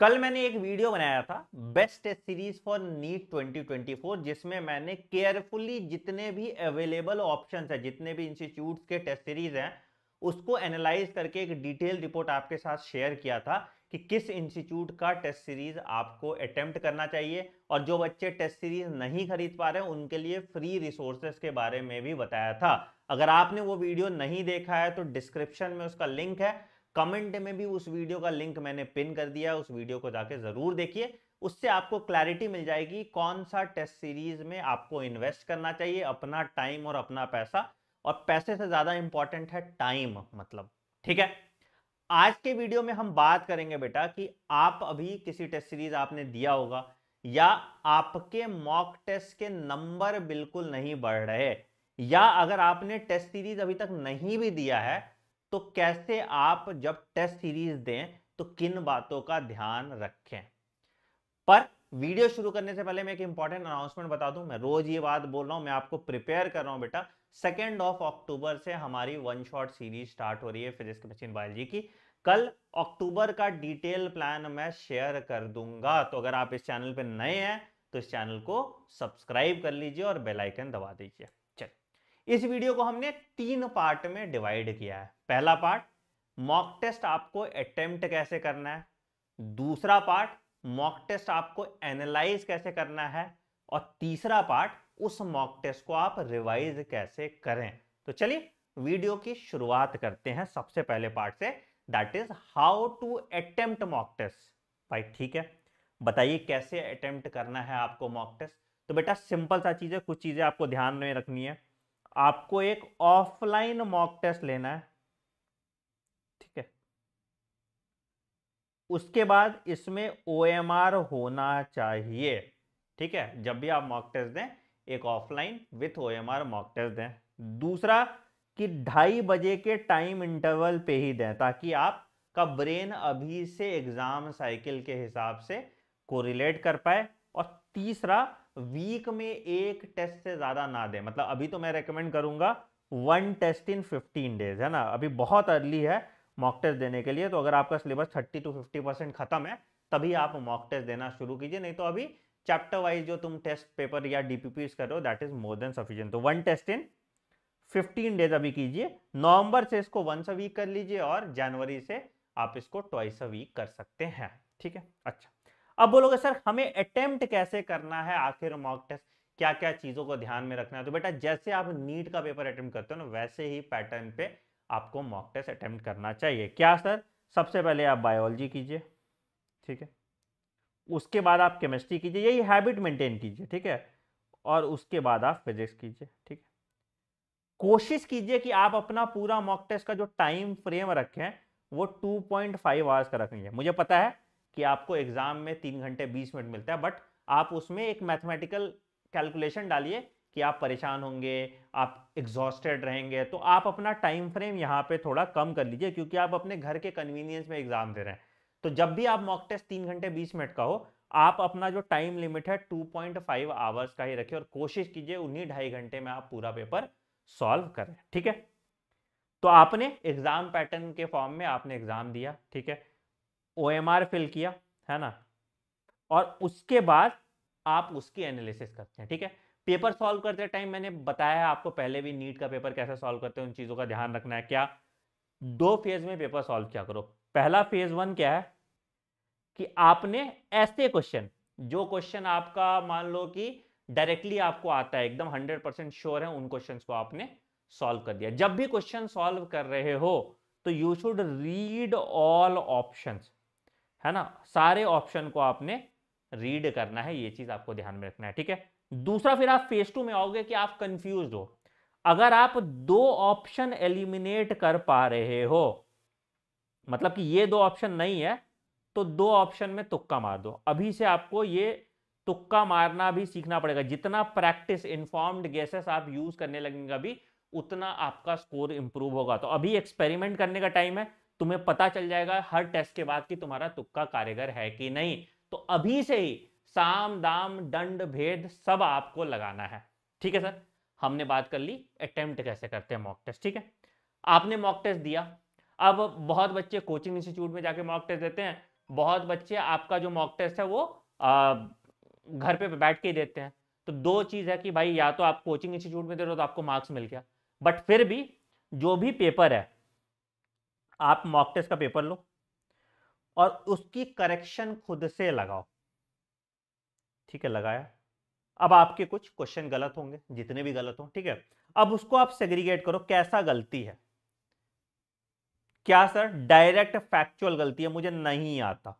कल मैंने एक वीडियो बनाया था best test series for NEET 2024 जिसमें मैंने केयरफुली जितने भी अवेलेबल ऑप्शंस है जितने भी इंस्टीट्यूट के टेस्ट सीरीज हैं उसको एनालाइज करके एक डिटेल रिपोर्ट आपके साथ शेयर किया था कि किस इंस्टीट्यूट का टेस्ट सीरीज आपको अटेम्प्ट करना चाहिए और जो बच्चे टेस्ट सीरीज नहीं खरीद पा रहे हैं उनके लिए फ्री रिसोर्सेस के बारे में भी बताया था अगर आपने वो वीडियो नहीं देखा है तो डिस्क्रिप्शन में उसका लिंक है कमेंट में भी उस वीडियो का लिंक मैंने पिन कर दिया उस वीडियो को जाके ज़रूर देखिए उससे आपको क्लैरिटी मिल जाएगी कौन सा टेस्ट सीरीज में आपको इन्वेस्ट करना चाहिए अपना टाइम और अपना पैसा और पैसे से ज़्यादा इंपॉर्टेंट है टाइम मतलब ठीक है आज के वीडियो में हम बात करेंगे बेटा कि आप अभी किसी टेस्ट सीरीज आपने दिया होगा या आपके मॉक टेस्ट के नंबर बिल्कुल नहीं बढ़ रहे या अगर आपने टेस्ट सीरीज अभी तक नहीं भी दिया है तो कैसे आप जब टेस्ट सीरीज दें तो किन बातों का ध्यान रखें पर वीडियो शुरू करने से पहले मैं एक इंपॉर्टेंट अनाउंसमेंट बता दूं मैं रोज ये बात बोल रहा हूं मैं आपको प्रिपेयर कर रहा हूं बेटा सेकेंड ऑफ अक्टूबर से हमारी वन शॉट सीरीज स्टार्ट हो रही है फिजिक्स मशीन बायोलॉजी की कल अक्टूबर का डिटेल प्लान मैं शेयर कर दूंगा तो अगर आप इस चैनल पर नए हैं तो इस चैनल को सब्सक्राइब कर लीजिए और बेलाइकन दबा दीजिए इस वीडियो को हमने तीन पार्ट में डिवाइड किया है पहला पार्ट मॉक टेस्ट आपको अटेम्प्ट कैसे करना है दूसरा पार्ट मॉक टेस्ट आपको एनालाइज कैसे करना है और तीसरा पार्ट उस मॉक टेस्ट को आप रिवाइज कैसे करें तो चलिए वीडियो की शुरुआत करते हैं सबसे पहले पार्ट से that is how to attempt mock test भाई ठीक है बताइए कैसे अटेम्प्ट करना है आपको मॉक टेस्ट तो बेटा सिंपल सा चीज़ है कुछ चीज़ें आपको ध्यान में रखनी है आपको एक ऑफलाइन मॉक टेस्ट लेना है ठीक है उसके बाद इसमें ओ होना चाहिए ठीक है जब भी आप मॉक टेस्ट दें एक ऑफलाइन विथ ओ मॉक टेस्ट दें दूसरा कि ढाई बजे के टाइम इंटरवल पे ही दें ताकि आपका ब्रेन अभी से एग्ज़ाम साइकिल के हिसाब से कोरिलेट कर पाए और तीसरा वीक में एक टेस्ट से ज़्यादा ना दें मतलब अभी तो मैं रेकमेंड करूंगा one test in fifteen days है ना अभी बहुत अर्ली है मॉक टेस्ट देने के लिए तो अगर आपका syllabus thirty to fifty percent खत्म है तभी आप मॉक टेस्ट देना शुरू कीजिए नहीं तो अभी चैप्टर वाइज जो तुम टेस्ट पेपर या डीपीपी कर रहे हो that is more than sufficient तो one test in fifteen days अभी कीजिए नवंबर से इसको वंस अ वीक कर लीजिए और जनवरी से आप इसको ट्वाइस अ वीक कर सकते हैं ठीक है अच्छा अब बोलोगे सर हमें अटेम्प्ट कैसे करना है आखिर मॉक टेस्ट क्या क्या चीजों को ध्यान में रखना है तो बेटा जैसे आप नीट का पेपर अटेम्प्ट करते हो ना वैसे ही पैटर्न पे आपको मॉक टेस्ट अटेम्प्ट करना चाहिए क्या सर सबसे पहले आप बायोलॉजी कीजिए ठीक है उसके बाद आप केमिस्ट्री कीजिए यही हैबिट मेंटेन कीजिए ठीक है और उसके बाद आप फिजिक्स कीजिए ठीक है कोशिश कीजिए कि आप अपना पूरा मॉक टेस्ट का जो टाइम फ्रेम रखें वो 2.5 पॉइंट आवर्स का रखेंगे मुझे पता है कि आपको एग्जाम में तीन घंटे बीस मिनट मिलता है बट आप उसमें एक मैथमेटिकल कैलकुलेशन डालिए कि आप परेशान होंगे आप एग्जॉस्टेड रहेंगे तो आप अपना टाइम फ्रेम यहाँ पे थोड़ा कम कर लीजिए क्योंकि आप अपने घर के कन्वीनियंस में एग्जाम दे रहे हैं तो जब भी आप मॉक टेस्ट तीन घंटे बीस मिनट का हो आप अपना जो टाइम लिमिट है टू पॉइंट फाइव आवर्स का ही रखिए और कोशिश कीजिए उन्हीं ढाई घंटे में आप पूरा पेपर सॉल्व करें ठीक है तो आपने एग्जाम पैटर्न के फॉर्म में आपने एग्जाम दिया ठीक है ओ एम आर फिल किया है ना और उसके बाद आप उसकी एनालिसिस करते हैं ठीक है पेपर सॉल्व करते टाइम मैंने बताया है आपको पहले भी नीट का पेपर कैसे सॉल्व करते हैं उन चीज़ों का ध्यान रखना है क्या दो फेज में पेपर सॉल्व क्या करो पहला फेज वन क्या है कि आपने ऐसे क्वेश्चन जो क्वेश्चन आपका मान लो कि डायरेक्टली आपको आता है एकदम हंड्रेड परसेंट श्योर है उन क्वेश्चन को आपने सॉल्व कर दिया जब भी क्वेश्चन सॉल्व कर रहे हो तो you should read all options है ना सारे ऑप्शन को आपने रीड करना है ये चीज आपको ध्यान में रखना है ठीक है दूसरा फिर आप फेज टू में आओगे कि आप कंफ्यूज हो अगर आप दो ऑप्शन एलिमिनेट कर पा रहे हो मतलब कि ये दो ऑप्शन नहीं है तो दो ऑप्शन में तुक्का मार दो अभी से आपको ये तुक्का मारना भी सीखना पड़ेगा जितना प्रैक्टिस इन्फॉर्म्ड गैसेस आप यूज करने लगेंगे अभी उतना आपका स्कोर इंप्रूव होगा तो अभी एक्सपेरिमेंट करने का टाइम है तुम्हें पता चल जाएगा हर टेस्ट के बाद कि तुम्हारा तुक्का कारीगर है कि नहीं तो अभी से ही साम दाम दंड भेद सब आपको लगाना है ठीक है सर हमने बात कर ली अटेम्प्ट कैसे करते हैं मॉक टेस्ट ठीक है आपने मॉक टेस्ट दिया अब बहुत बच्चे कोचिंग इंस्टीट्यूट में जाके मॉक टेस्ट देते हैं बहुत बच्चे आपका जो मॉक टेस्ट है वो आ, घर पे बैठ के ही देते हैं तो दो चीज़ है कि भाई या तो आप कोचिंग इंस्टीट्यूट में दे रहे हो तो आपको मार्क्स मिल गया बट फिर भी जो भी पेपर है आप मॉक टेस्ट का पेपर लो और उसकी करेक्शन खुद से लगाओ ठीक है लगाया अब आपके कुछ क्वेश्चन गलत होंगे जितने भी गलत हों ठीक है अब उसको आप सेग्रीगेट करो कैसा गलती है क्या सर डायरेक्ट फैक्चुअल गलती है मुझे नहीं आता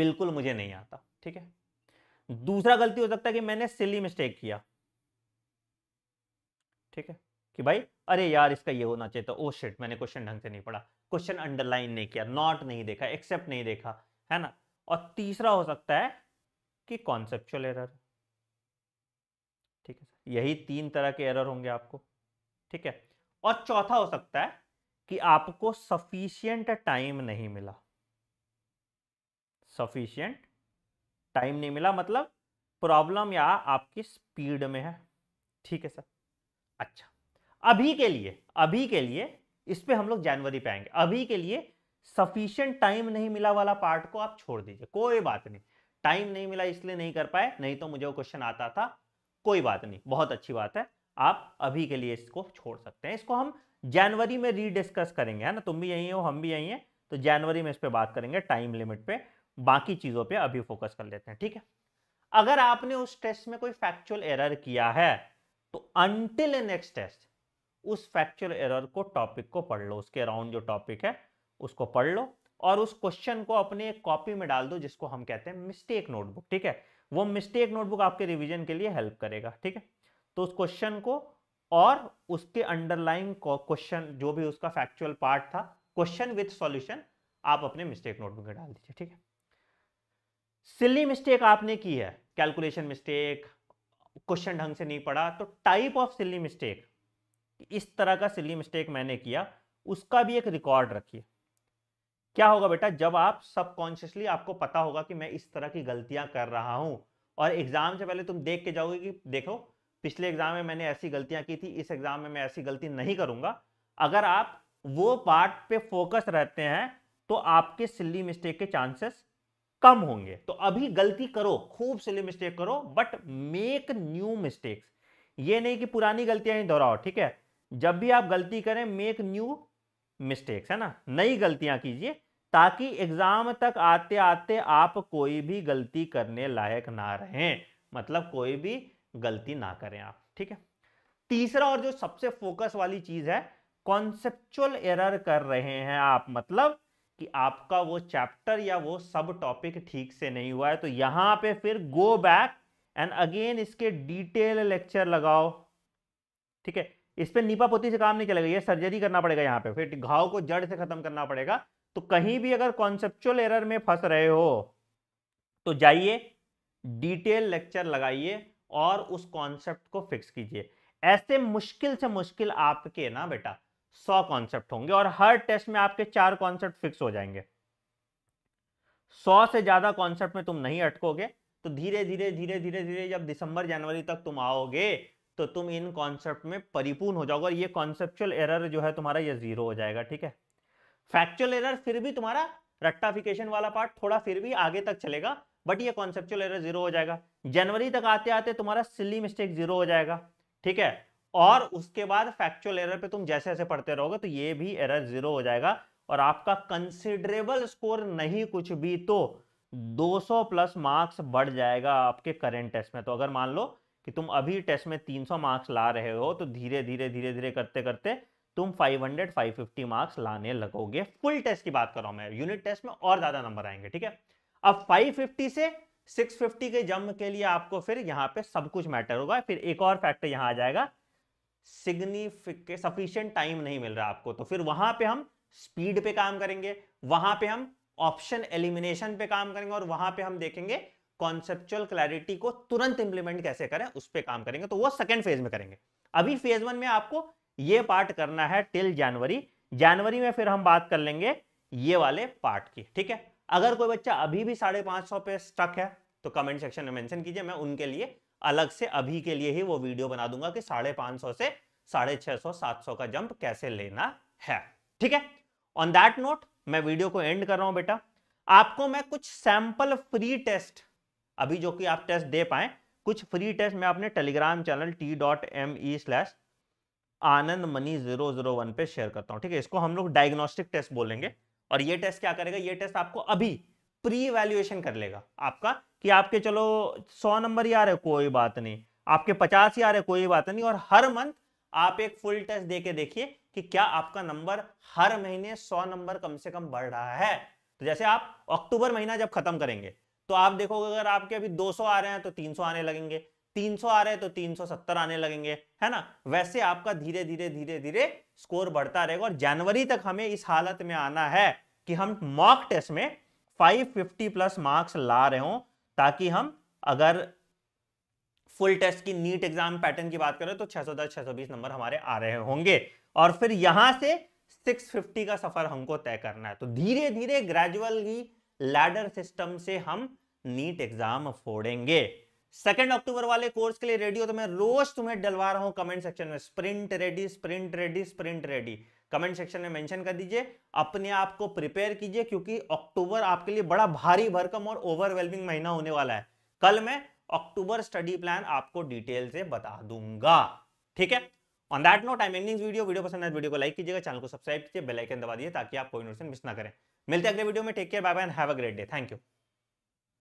बिल्कुल मुझे नहीं आता ठीक है दूसरा गलती हो सकता है कि मैंने सिली मिस्टेक किया ठीक है कि भाई अरे यार इसका ये होना चाहिए था तो, ओ शिट मैंने क्वेश्चन ढंग से नहीं पढ़ा क्वेश्चन अंडरलाइन नहीं किया नॉट नहीं देखा एक्सेप्ट नहीं देखा है ना और तीसरा हो सकता है कि कॉन्सेप्चुअल एरर ठीक है सर यही तीन तरह के एरर होंगे आपको ठीक है और चौथा हो सकता है कि आपको सफिशियंट टाइम नहीं मिला सफिशियंट टाइम नहीं मिला मतलब प्रॉब्लम या आपकी स्पीड में है ठीक है सर अच्छा अभी के लिए अभी के लिए इस पर हम लोग जनवरी पे आएंगे अभी के लिए सफिशियंट टाइम नहीं मिला वाला पार्ट को आप छोड़ दीजिए कोई बात नहीं टाइम नहीं मिला इसलिए नहीं कर पाए नहीं तो मुझे वो क्वेश्चन आता था कोई बात नहीं बहुत अच्छी बात है आप अभी के लिए इसको छोड़ सकते हैं इसको हम जनवरी में रीडिस्कस करेंगे है ना तुम भी यही हो हम भी यही हैं तो जनवरी में इस पर बात करेंगे टाइम लिमिट पे बाकी चीज़ों पे अभी फोकस कर लेते हैं ठीक है अगर आपने उस टेस्ट में कोई फैक्चुअल एरर किया है तो अनटिल नेक्स्ट टेस्ट उस फैक्चुअल एरर को टॉपिक को पढ़ लो उसके अराउंड जो टॉपिक है उसको पढ़ लो और उस क्वेश्चन को अपने एक कॉपी में डाल दो जिसको हम कहते हैं मिस्टेक नोटबुक ठीक है वो मिस्टेक नोटबुक आपके रिविजन के लिए हेल्प करेगा ठीक है तो उस क्वेश्चन को और उसके अंडरलाइंग क्वेश्चन जो भी उसका फैक्चुअल पार्ट था क्वेश्चन विथ सॉल्यूशन आप अपने मिस्टेक नोटबुक में डाल दीजिए ठीक है सिली मिस्टेक आपने की है कैलकुलेशन मिस्टेक क्वेश्चन ढंग से नहीं पढ़ा तो टाइप ऑफ सिली मिस्टेक इस तरह का सिली मिस्टेक मैंने किया उसका भी एक रिकॉर्ड रखिए क्या होगा बेटा जब आप सबकॉन्शियसली आपको पता होगा कि मैं इस तरह की गलतियां कर रहा हूं और एग्जाम से पहले तुम देख के जाओगे कि देखो पिछले एग्जाम में मैंने ऐसी गलतियां की थी इस एग्जाम में मैं ऐसी गलती नहीं करूंगा अगर आप वो पार्ट पे फोकस रहते हैं तो आपके सिली मिस्टेक के चांसेस कम होंगे तो अभी गलती करो खूब सिली मिस्टेक करो बट मेक न्यू मिस्टेक्स ये नहीं कि पुरानी गलतियां ही दोहराओ ठीक है जब भी आप गलती करें मेक न्यू मिस्टेक्स है ना नई गलतियां कीजिए ताकि एग्जाम तक आते आते आप कोई भी गलती करने लायक ना रहें मतलब कोई भी गलती ना करें आप ठीक है तीसरा और जो सबसे फोकस वाली चीज है कॉन्सेप्चुअल एरर कर रहे हैं आप मतलब कि आपका वो चैप्टर या वो सब टॉपिक ठीक से नहीं हुआ है तो यहां पे फिर गो बैक एंड अगेन इसके डिटेल लेक्चर लगाओ ठीक है इस पर नीपा से काम नहीं चलेगा ये सर्जरी करना पड़ेगा यहाँ पे फिर घाव को जड़ से खत्म करना पड़ेगा तो कहीं भी अगर कॉन्सेप्चुअल एरर में फंस रहे हो तो जाइए डिटेल लेक्चर लगाइए और उस कॉन्सेप्ट को फिक्स कीजिए ऐसे मुश्किल से मुश्किल आपके ना बेटा सौ कॉन्सेप्ट होंगे और हर टेस्ट में आपके चार कॉन्सेप्ट फिक्स हो जाएंगे सौ से ज्यादा कॉन्सेप्ट में तुम नहीं अटकोगे तो धीरे धीरे धीरे धीरे धीरे जब दिसंबर जनवरी तक तुम आओगे तो तुम इन कॉन्सेप्ट में परिपूर्ण हो जाओगे और ये कॉन्सेप्चुअल एरर जो है तुम्हारा ये जीरो हो जाएगा ठीक है फैक्चुअल एरर फिर भी तुम्हारा रट्टाफिकेशन वाला पार्ट थोड़ा फिर भी आगे तक चलेगा बट ये कॉन्सेप्चुअल एरर जीरो हो जाएगा जनवरी तक आते आते तुम्हारा सिली मिस्टेक जीरो हो जाएगा ठीक है और उसके बाद फैक्चुअल एरर पे तुम जैसे जैसे पढ़ते रहोगे तो ये भी एरर जीरो हो जाएगा और आपका कंसिडरेबल स्कोर नहीं कुछ भी तो 200 प्लस मार्क्स बढ़ जाएगा आपके करेंट टेस्ट में तो अगर मान लो कि तुम अभी टेस्ट में 300 मार्क्स ला रहे हो तो धीरे धीरे धीरे धीरे करते करते तुम 500 550 मार्क्स लाने लगोगे फुल टेस्ट की बात कर रहा हूं मैं यूनिट टेस्ट में और ज्यादा नंबर आएंगे ठीक है अब 550 से 650 के जम के लिए आपको फिर यहाँ पे सब कुछ मैटर होगा फिर एक और फैक्टर यहाँ आ जाएगा सिग्निफिक सफिशियंट टाइम नहीं मिल रहा आपको तो फिर वहां पर हम स्पीड पे काम करेंगे वहां पर हम ऑप्शन एलिमिनेशन पे काम करेंगे और वहां पर हम देखेंगे कॉन्सेप्चुअल क्लैरिटी को तुरंत इंप्लीमेंट कैसे करें उस पर काम करेंगे तो वो सेकेंड फेज में करेंगे अभी फेज वन में आपको ये पार्ट करना है टिल जनवरी जनवरी में फिर हम बात कर लेंगे ये वाले पार्ट की ठीक है अगर कोई बच्चा अभी भी साढ़े पांच सौ पे स्टक है तो कमेंट सेक्शन में मेंशन कीजिए मैं उनके लिए अलग से अभी के लिए ही वो वीडियो बना दूंगा कि साढ़े पांच सौ से साढ़े छह सौ सात सौ का जंप कैसे लेना है ठीक है ऑन दैट नोट मैं वीडियो को एंड कर रहा हूं बेटा आपको मैं कुछ सैंपल फ्री टेस्ट अभी जो कि आप टेस्ट दे पाएँ कुछ फ्री टेस्ट मैं अपने Telegram channel T dot M E slash Anand Mani zero zero one पे शेयर करता हूँ ठीक है इसको हम लोग डायग्नोस्टिक टेस्ट बोलेंगे और ये टेस्ट क्या करेगा ये टेस्ट आपको अभी प्री वैल्यूएशन कर लेगा आपका कि आपके चलो सौ नंबर ही आ रहे कोई बात नहीं आपके पचास ही आ रहे कोई बात नहीं और हर मंथ आप एक फुल टेस्ट दे के देखिए कि क्या आपका नंबर हर महीने सौ नंबर कम से कम बढ़ रहा है तो जैसे आप अक्टूबर महीना जब खत्म करेंगे तो आप देखोगे अगर आपके अभी 200 आ रहे हैं तो 300 आने लगेंगे 300 आ रहे हैं तो 370 आने लगेंगे है ना वैसे आपका धीरे धीरे धीरे धीरे स्कोर बढ़ता रहेगा और जनवरी तक हमें इस हालत में आना है कि हम मॉक टेस्ट में 550 प्लस मार्क्स ला रहे हो ताकि हम अगर फुल टेस्ट की नीट एग्जाम पैटर्न की बात करें तो 610 बीस नंबर हमारे आ रहे होंगे और फिर यहां से 650 का सफर हमको तय करना है तो धीरे धीरे ग्रेजुअली लैडर सिस्टम से हम नीट एग्जाम फोड़ेंगे सेकेंड अक्टूबर वाले कोर्स के लिए रेडी हो तो मैं रोज तुम्हें डलवा रहा हूं कमेंट सेक्शन में sprint ready sprint ready sprint ready comment section में मेंशन कर दीजिए अपने आप को प्रिपेयर कीजिए क्योंकि अक्टूबर आपके लिए बड़ा भारी भरकम और ओवरवेलमिंग महीना होने वाला है कल मैं अक्टूबर स्टडी प्लान आपको डिटेल से बता दूंगा ठीक है on that note I ending video video पसंद है तो वीडियो को लाइक कीजिएगा चैनल को सब्सक्राइब कीजिए बेलाइकन दबा दिए ताकि आप कोई नोटिस मिस ना करें मिलते हैं अगले वीडियो में take care bye bye and have a great day thank you